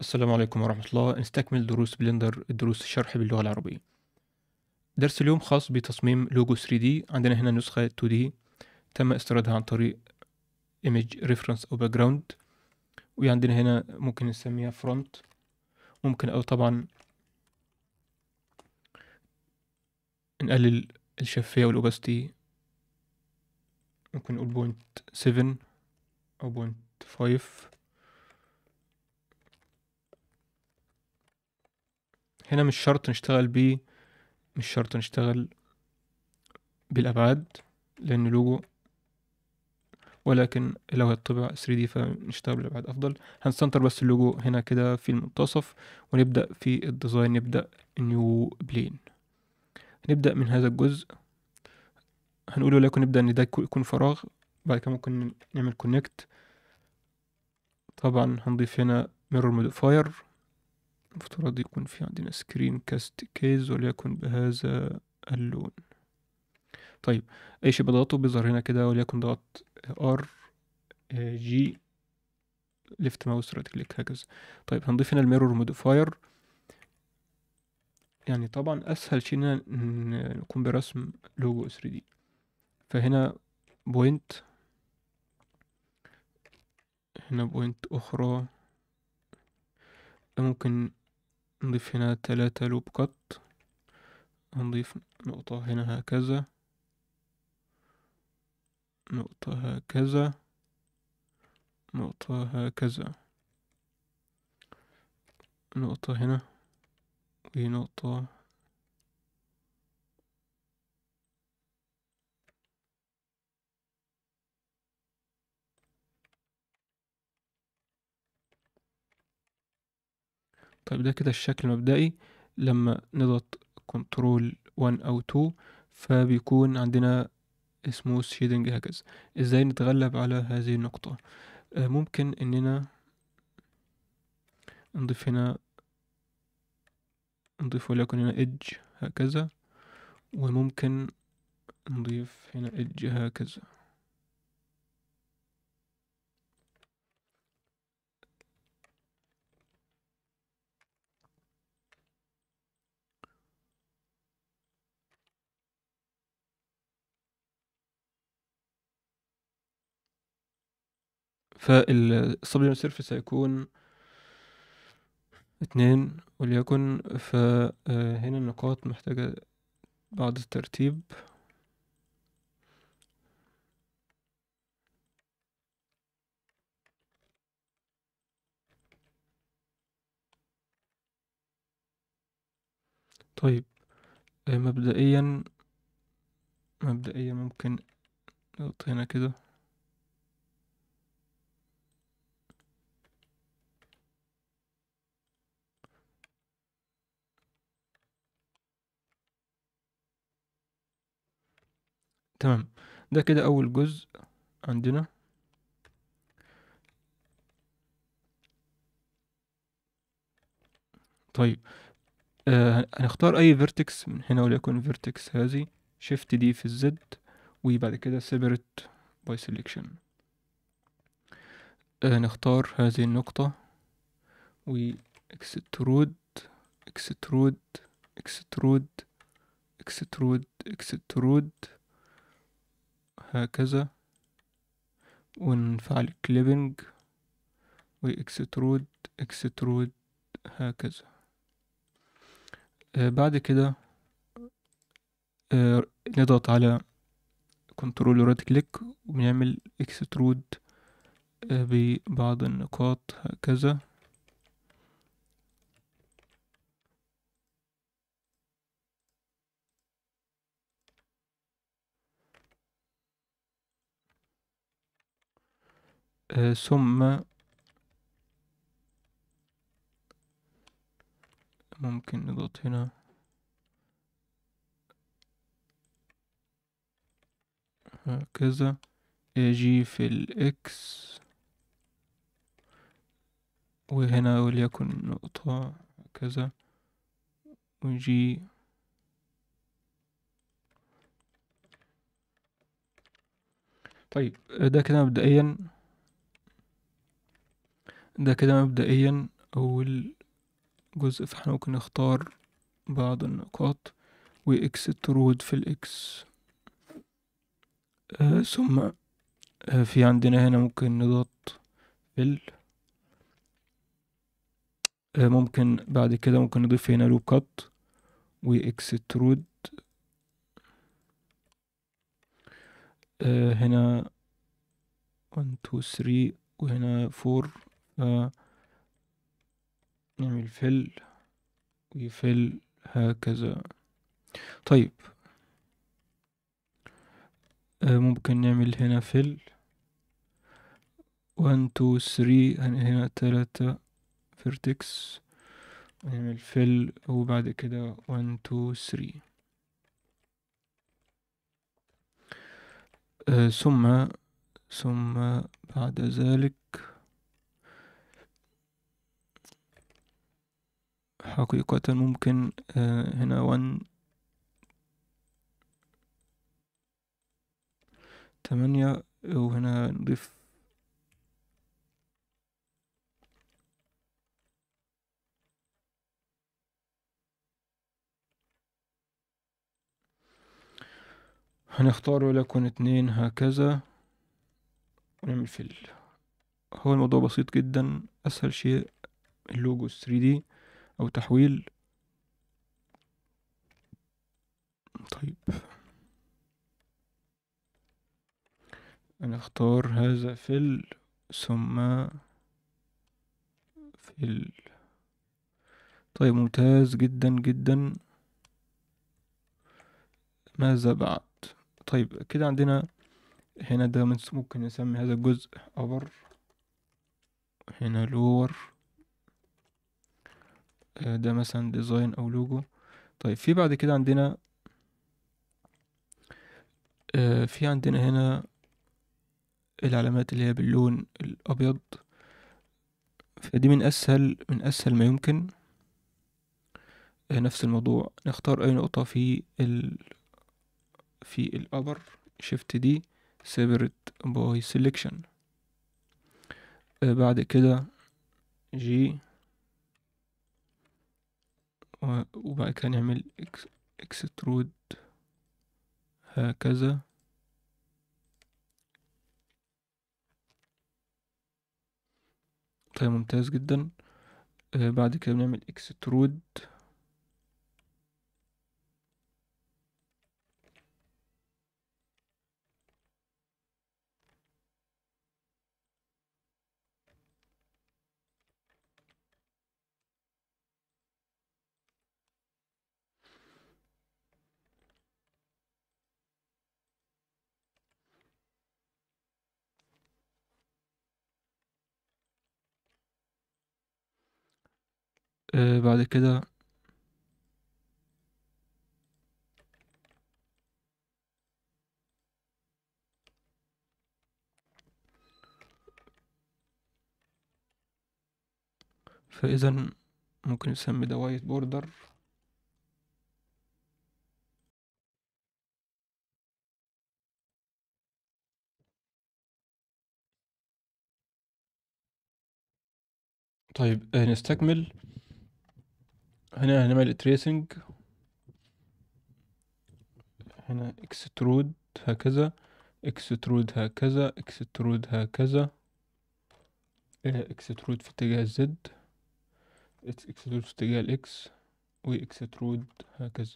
السلام عليكم ورحمة الله نستكمل دروس بلندر دروس الشرح باللغة العربية درس اليوم خاص بتصميم لوجو 3D عندنا هنا نسخة 2D تم استيرادها عن طريق image reference أو background وعندنا هنا ممكن نسميها front ممكن أو طبعا نقلل الشفافية والأوباستي ممكن نقول بوينت 7 أو بوينت 5 هنا مش شرط نشتغل بيه مش شرط نشتغل بالأبعاد لأن لوجو ولكن لو هيطبع 3D فنشتغل بالأبعاد أفضل هنسنتر بس اللوجو هنا كده في المنتصف ونبدأ في الديزاين نبدأ نيو بلين نبدأ من هذا الجزء هنقول ولكن نبدأ إن ده يكون فراغ بعد كده ممكن نعمل كونكت طبعا هنضيف هنا ميرور موديفاير المفترض يكون في عندنا سكرين كاست كيز وليكن بهذا اللون طيب اي شيء بضغطه بيظهر هنا كده وليكن ضغط ار جي ليفت ماوس رايت كليك هكذا طيب هنضيف هنا الميرور موديفاير يعني طبعا اسهل شيء ان نقوم برسم لوجو 3 دي فهنا بوينت هنا بوينت اخرى ممكن نضيف هنا تلاتة لوب كت هنضيف نقطة هنا هكذا نقطة هكذا نقطة هكذا نقطة هنا ونقطة طيب ده كده الشكل المبدئي لما نضغط كنترول 1 او 2 فبيكون عندنا سموث شيدنج هكذا ازاي نتغلب على هذه النقطة آه، ممكن اننا نضيف هنا نضيف وليكن هنا ايدج هكذا وممكن نضيف هنا ايدج هكذا فالسبليم سيرفيس هيكون اتنين وليكن فهنا آه، النقاط محتاجة بعض الترتيب طيب آه، مبدئيا مبدئيا ممكن نحط هنا كده تمام ده كده اول جزء عندنا طيب آه هنختار اي فيرتكس من هنا وليكن فيرتكس هذه شيفت دي في الزد وبعد كده سيبريت باي سيلكشن نختار هذه النقطة و اكسترود اكسترود اكسترود اكسترود اكسترود هكذا ونفعل كليبنج واكسترود اكسترود هكذا آه، بعد كده آه، نضغط على كنترول رايت كليك وبنعمل اكسترود ببعض النقاط هكذا آه، ثم ممكن نضغط هنا هكذا يجي في الاكس وهنا وليكن نقطة كذا وجي طيب آه، ده كده مبدئيا ده كده مبدئيا أول جزء فاحنا ممكن نختار بعض النقاط وإكس ترود في الإكس آه ثم آه في عندنا هنا ممكن نضغط ال آه ممكن بعد كده ممكن نضيف هنا لو كات ترود آه هنا 1 2 3 وهنا 4 نعمل فل ويفل هكذا طيب آه، ممكن نعمل هنا فل 1 2 3 هنا 3 فيرتكس نعمل فل وبعد كده 1 2 3 ثم ثم بعد ذلك حقيقة ممكن آه، هنا وان تمانية وهنا نضيف هنختار ولكن اتنين هكذا ونعمل فيل هو الموضوع بسيط جدا اسهل شيء اللوجو 3 دي أو تحويل طيب نختار هذا فل ثم فل طيب ممتاز جدا جدا ماذا بعد طيب كده عندنا هنا ده ممكن نسمي هذا الجزء أبر هنا لور آه، ده مثلا ديزاين او لوجو طيب في بعد كده عندنا آه، في عندنا هنا العلامات اللي هي باللون الابيض فدي من اسهل من اسهل ما يمكن آه، نفس الموضوع نختار اي نقطة في ال في الابر شيفت دي separate باي سيلكشن بعد كده جي وبعد كده نعمل اكسترود هكذا طيب ممتاز جدا آه، بعد كده بنعمل اكسترود آه، بعد كده فإذا ممكن نسمي ده وايت بوردر طيب آه، نستكمل هنا هنعمل تريسنج هنا اكسترود هكذا اكسترود هكذا اكسترود هكذا اكسترود إيه، في اتجاه الزد اكسترود في اتجاه الاكس واكسترود هكذا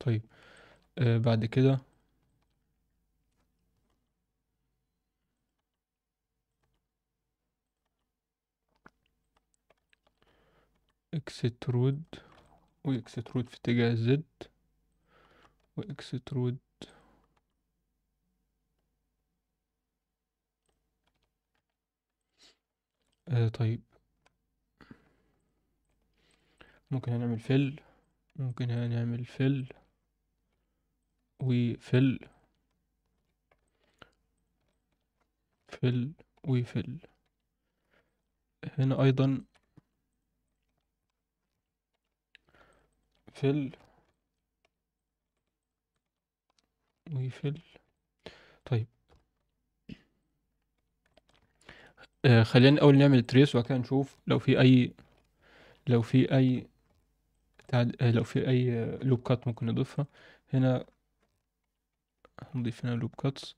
طيب آه بعد كده اكسترود واكسترود في اتجاه الزد واكسترود آه طيب ممكن هنعمل فل ممكن هنعمل فل وفل فل وفل هنا أيضا ويفل ويفل طيب آه خلينا الاول نعمل تريس وبعد كده نشوف لو في اي لو في اي تعد... آه لو في اي لوب آه، كات ممكن نضيفها هنا هنضيف هنا لوب كاتس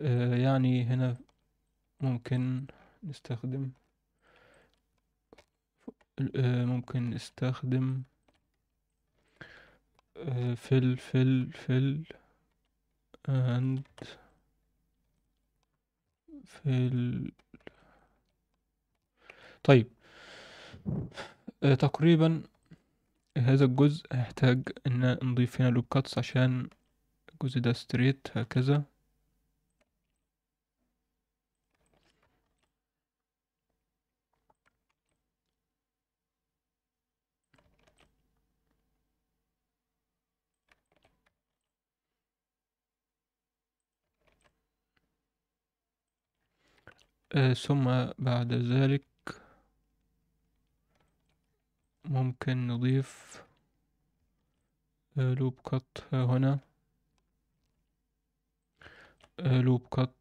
آه يعني هنا ممكن نستخدم آه، ممكن نستخدم fill fill fill and fill طيب آه، تقريبا هذا الجزء هيحتاج ان نضيف هنا لوب كاتس عشان الجزء ده ستريت هكذا آه، ثم بعد ذلك ممكن نضيف آه، لوب كت هنا آه، لوب كت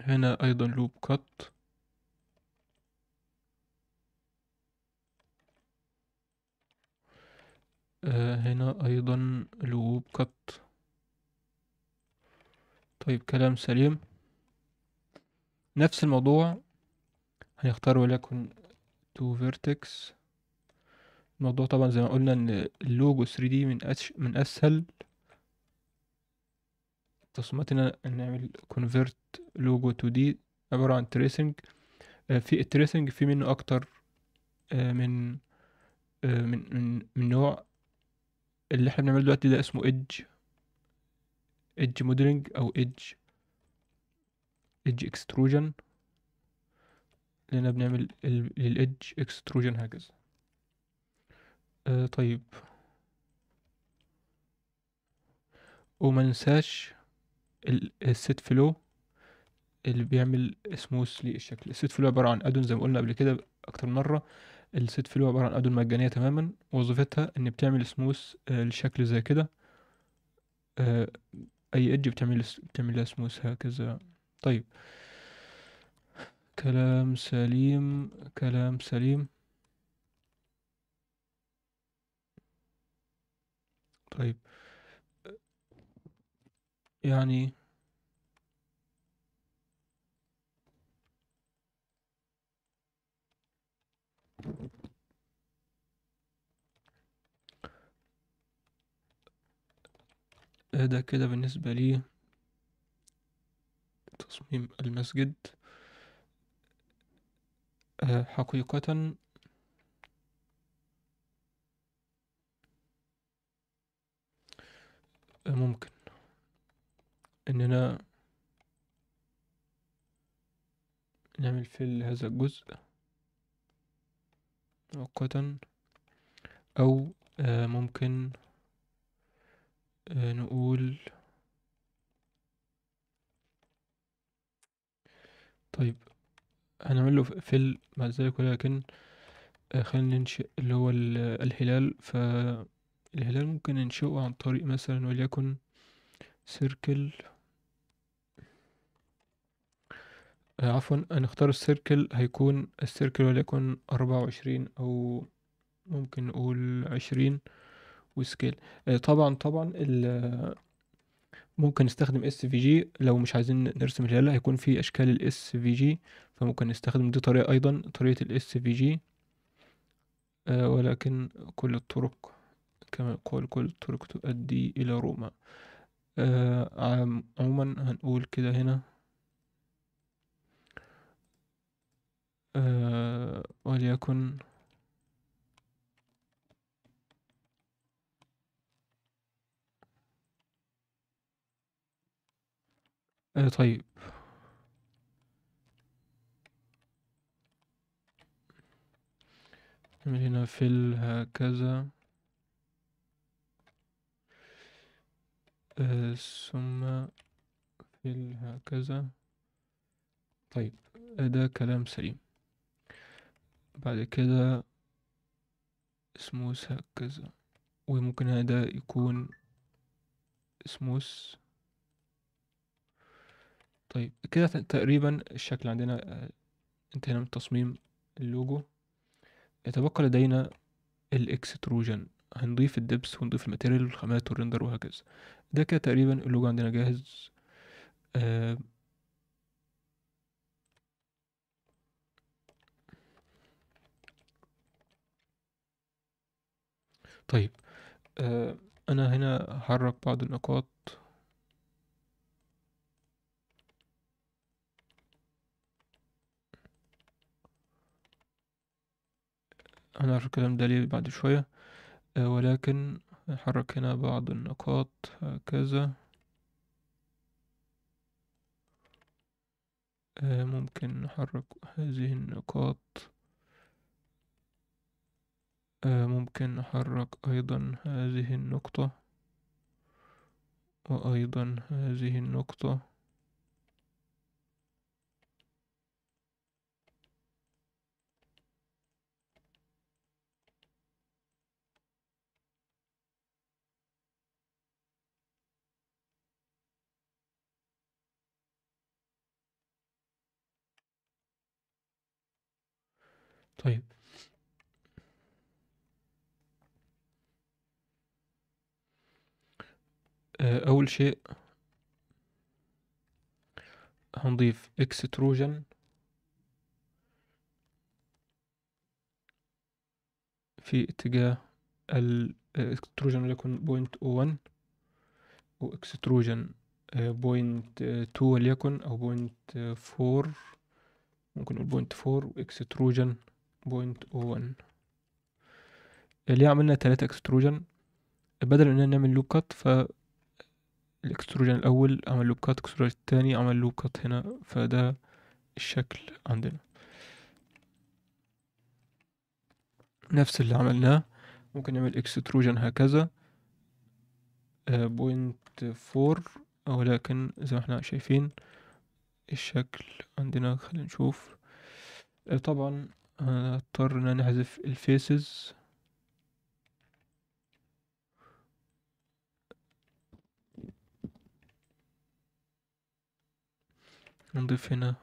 هنا أيضا لوب كت آه، هنا أيضا لوب كت طيب كلام سليم نفس الموضوع هنختار ولكن تو فيرتكس الموضوع طبعا زي ما قلنا ان اللوجو 3 دي من أش... من اسهل تصميماتنا نعمل كونفرت لوجو 2 دي عبارة عن تريسنج آه، في التريسنج في منه اكتر آه، من من من, من نوع اللي احنا بنعمله دلوقتي ده اسمه ايدج ايدج موديلنج او ايدج ايدج اكستروجن لأننا بنعمل للايدج اكستروجن هكذا آه طيب وما ننساش السيت فلو اللي بيعمل سموثلي الشكل السيت فلو عبارة عن ادون زي ما قلنا قبل كده أكتر مرة السيت فلو عبارة عن أدوة مجانية تماما وظيفتها إن بتعمل سموس آه، لشكل زي كده آه، أي إيدج بتعمل بتعمل سموس هكذا طيب كلام سليم كلام سليم طيب يعني ده كده بالنسبة لي تصميم المسجد آه، حقيقة ممكن اننا نعمل في هذا الجزء مؤقتا او آه، ممكن آه، نقول طيب هنعمله في فيل بعد ذلك ولكن خلينا ننشئ اللي هو الهلال فالهلال ممكن ننشئه عن طريق مثلا وليكن سيركل آه، عفوا هنختار السيركل هيكون السيركل وليكن أربعة وعشرين أو ممكن نقول عشرين وسكيل آه، طبعا طبعا آه، ممكن نستخدم اس في جي لو مش عايزين نرسم الهلال هيكون في اشكال الاس في جي فممكن نستخدم دي طريقه ايضا طريقه الاس آه، في جي ولكن كل الطرق كما يقول كل الطرق تؤدي الى روما عموما هنقول كده هنا وليكن آه طيب نعمل هنا فل هكذا آه ثم فل هكذا طيب آه، ده كلام سليم بعد كده سموث هكذا وممكن هذا يكون سموث طيب كده تقريبا الشكل عندنا آه، انتهينا من تصميم اللوجو يتبقى لدينا الاكستروجن هنضيف الدبس ونضيف الماتيريال والخامات والرندر وهكذا ده كده تقريبا اللوجو عندنا جاهز آه طيب آه انا هنا هحرك بعض النقاط هنعرف الكلام ده ليه بعد شوية آه، ولكن نحرك هنا بعض النقاط هكذا آه، ممكن نحرك هذه النقاط آه، ممكن نحرك أيضا هذه النقطة وأيضا هذه النقطة طيب آه، أول شيء هنضيف اكستروجن في اتجاه الاكستروجن آه، وليكن بوينت وان واكستروجن بوينت تو وليكن أو بوينت فور ممكن نقول بوينت فور واكستروجن 0.01 ليه عملنا تلاتة اكستروجن بدل اننا نعمل لوب كات ف الاكستروجن الاول عمل لوب كات الاكستروجن التاني عمل لوب كات هنا فده الشكل عندنا نفس اللي عملناه ممكن نعمل اكستروجن هكذا بوينت آه، فور ولكن زي ما احنا شايفين الشكل عندنا خلينا نشوف آه، طبعا هنضطر ان نحذف الفيسز نضيف هنا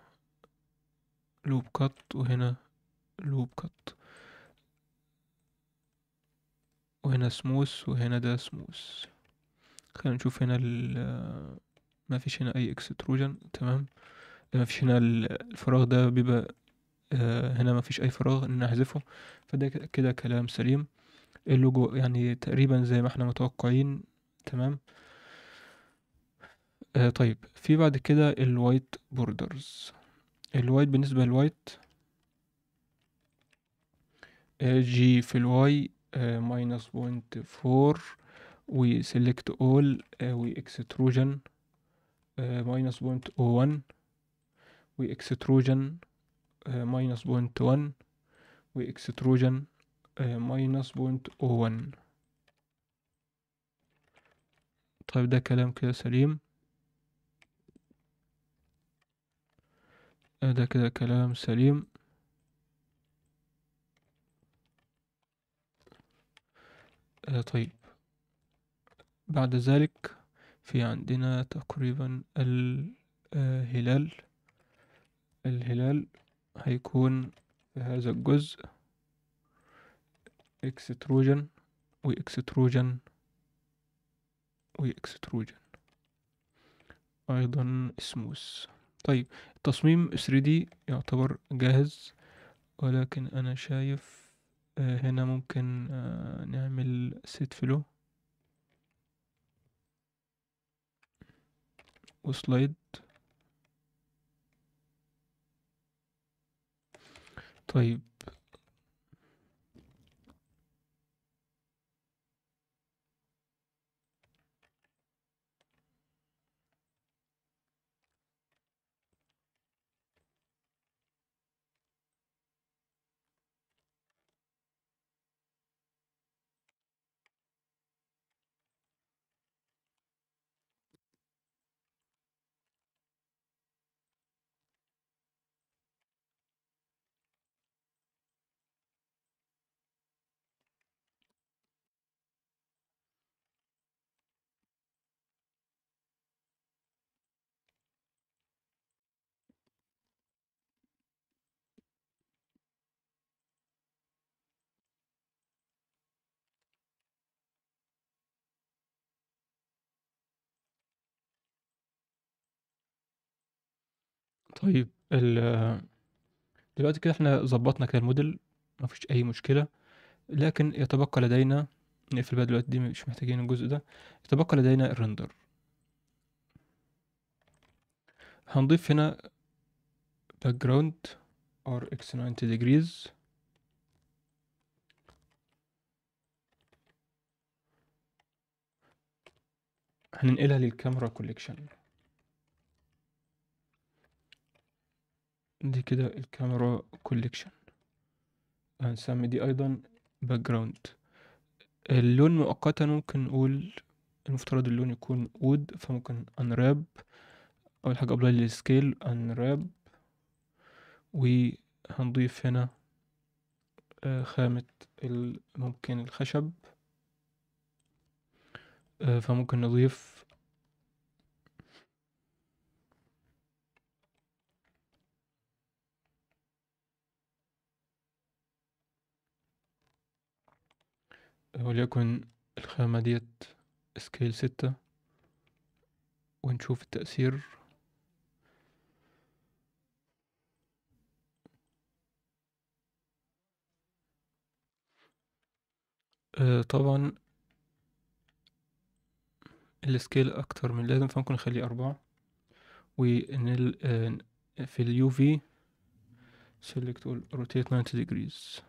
لوب كات وهنا لوب كات وهنا سموث وهنا ده سموث خلينا نشوف هنا ما فيش هنا اي اكستروجن تمام ما فيش هنا الفراغ ده بيبقى آه، هنا ما فيش اي فراغ ان احذفه فده كده كلام سليم اللوجو يعني تقريبا زي ما احنا متوقعين تمام آه طيب في بعد كده الوايت بوردرز الوايت بالنسبة للوايت آه، جي في الواي ماينس بوينت فور وسيلكت اول واكستروجن ماينس بوينت او ون واكستروجن ماينس بوينت وان واكستروجن ماينس بوينت او وان طيب ده كلام كده سليم آه، ده كده كلام سليم آه، طيب بعد ذلك في عندنا تقريبا آه، الهلال الهلال هيكون في هذا الجزء اكستروجن واكستروجن واكستروجن ايضا سموث طيب التصميم 3D يعتبر جاهز ولكن انا شايف آه، هنا ممكن آه، نعمل سيت فلو وسلايد Foi طيب ال دلوقتي كده إحنا ظبطنا كده الموديل، ما فيش أي مشكلة، لكن يتبقى لدينا نقفل بقى دلوقتي دي مش محتاجين الجزء ده، يتبقى لدينا الرندر هنضيف هنا background rx 90 degrees هننقلها للكاميرا collection. دي كده الكاميرا كوليكشن هنسمي آه، دي ايضا باك جراوند اللون مؤقتا ممكن نقول المفترض اللون يكون وود فممكن انراب اول حاجه ابلاي للسكيل انراب وهنضيف هنا آه، خامة ممكن الخشب آه، فممكن نضيف وليكن الخامة ديت سكيل ستة ونشوف التأثير آه طبعا السكيل أكتر من اللازم فممكن نخلي أربعة وإن آه، في اليو في select all rotate 90 degrees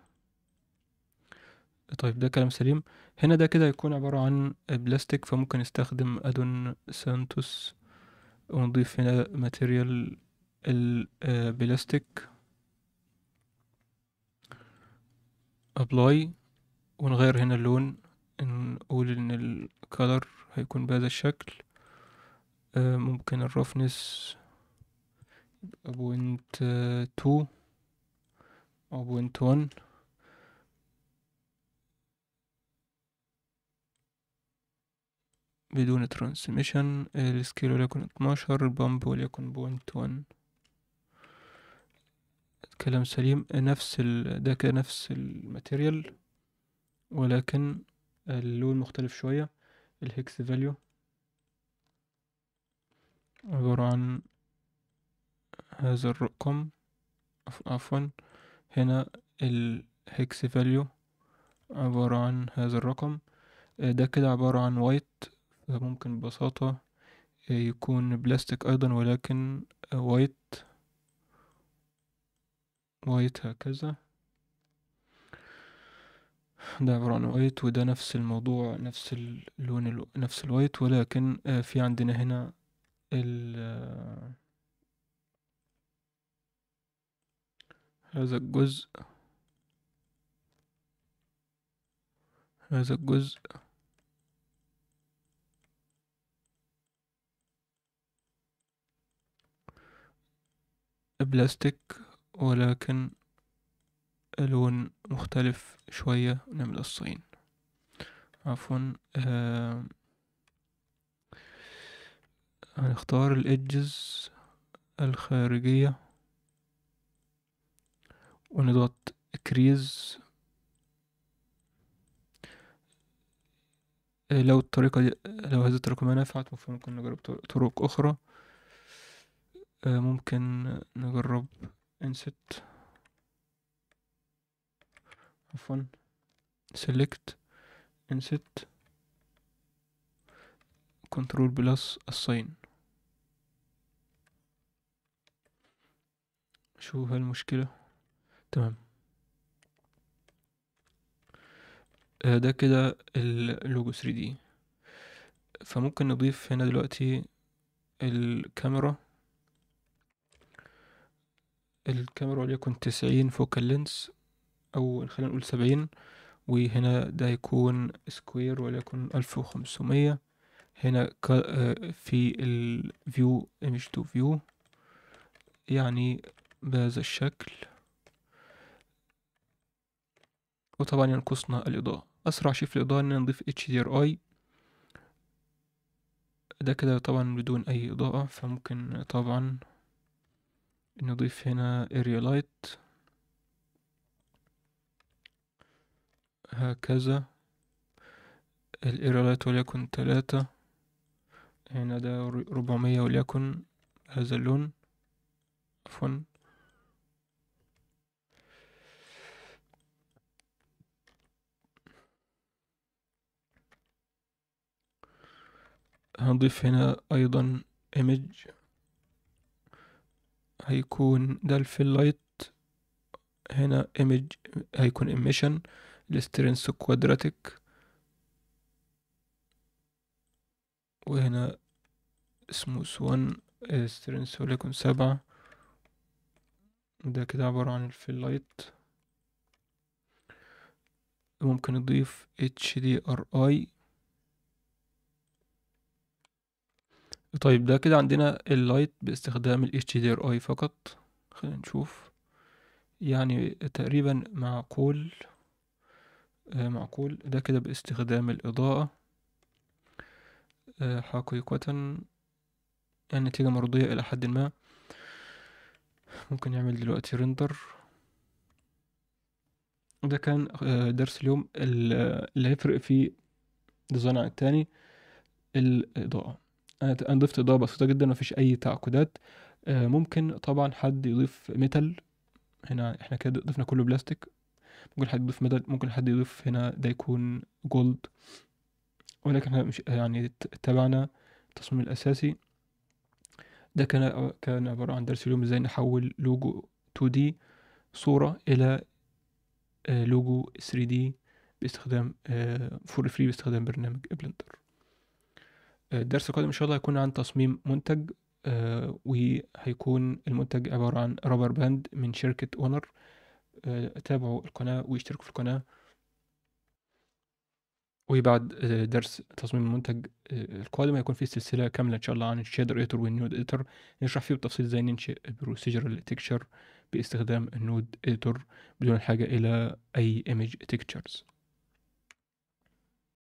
طيب ده كلام سليم هنا ده كده هيكون عبارة عن بلاستيك فممكن نستخدم أدون سانتوس ونضيف هنا ماتيريال البلاستيك آه، ابلاي ونغير هنا اللون نقول ان الكالر هيكون بهذا الشكل آه، ممكن الرفنس بوينت تو او بوينت ون بدون ترانسميشن السكيل وليكن اتناشر البامب وليكن بوينت وان كلام سليم نفس ال... ده كده نفس الماتيريال ولكن اللون مختلف شوية الهكس فاليو عبارة عن هذا الرقم عفوا هنا الهكس فاليو عبارة عن هذا الرقم ده كده عبارة عن وايت ممكن ببساطة آه، يكون بلاستيك أيضا ولكن آه، وايت وايت هكذا ده عبارة عن وايت وده نفس الموضوع نفس اللون الو... نفس الوايت ولكن آه، في عندنا هنا ال هذا الجزء هذا الجزء بلاستيك ولكن لون مختلف شوية من الصين عفوا آه هنختار الإجز الخارجية ونضغط كريز لو الطريقة دي لو هذه الطريقة ما نفعت ممكن نجرب طرق أخرى آه، ممكن نجرب insert عفوا select insert control plus assign شو هالمشكلة تمام آه، ده كده اللوجو 3D فممكن نضيف هنا دلوقتي الكاميرا الكاميرا وليكن تسعين فوكال لينس أو خلينا نقول سبعين وهنا ده يكون سكوير وليكن ألف وخمسمية هنا آه، في الفيو image to view يعني بهذا الشكل وطبعا ينقصنا الإضاءة أسرع شيء في الإضاءة إن نضيف اتش أي ده كده طبعا بدون أي إضاءة فممكن طبعا نضيف هنا area هكذا الarea وليكن ثلاثة هنا ده ربعمية وليكن هذا اللون عفوا هنضيف هنا أيضا image هيكون ده الفيل لايت هنا ايمج هيكون ايميشن الاسترنسو كوادراتيك وهنا سموث 1 استرنسو ليكون سبعة ده كده عبارة عن الفيل لايت ممكن نضيف HDRI طيب ده كده عندنا اللايت باستخدام ال HDRI فقط خلينا نشوف يعني تقريبا معقول آه، معقول ده كده باستخدام الإضاءة آه، حقيقة النتيجة يعني مرضية إلى حد ما ممكن نعمل دلوقتي رندر ده كان آه، درس اليوم اللي هيفرق فيه ديزاين عن التاني الإضاءة آه، انا ضفت اضاءه بسيطه جدا مفيش اي تعقيدات آه، ممكن طبعا حد يضيف ميتال هنا احنا كده ضفنا كله بلاستيك ممكن حد يضيف ميتال ممكن حد يضيف هنا ده يكون جولد ولكن احنا مش يعني اتبعنا التصميم الاساسي ده كان كان عبارة عن درس اليوم ازاي نحول لوجو 2D صورة إلى لوجو آه، 3D باستخدام فور فري باستخدام برنامج بلندر الدرس القادم إن شاء الله هيكون عن تصميم منتج آه، وهيكون المنتج عبارة عن رابر باند من شركة أونر آه، تابعوا القناة واشتركوا في القناة وبعد آه، درس تصميم المنتج القادم هيكون فيه سلسلة كاملة إن شاء الله عن الشادر إيديتور والنود ايتر نشرح فيه بالتفصيل إزاي ننشئ بروسيجر تكتشر باستخدام النود ايتر بدون الحاجة إلى أي إيمج تكتشرز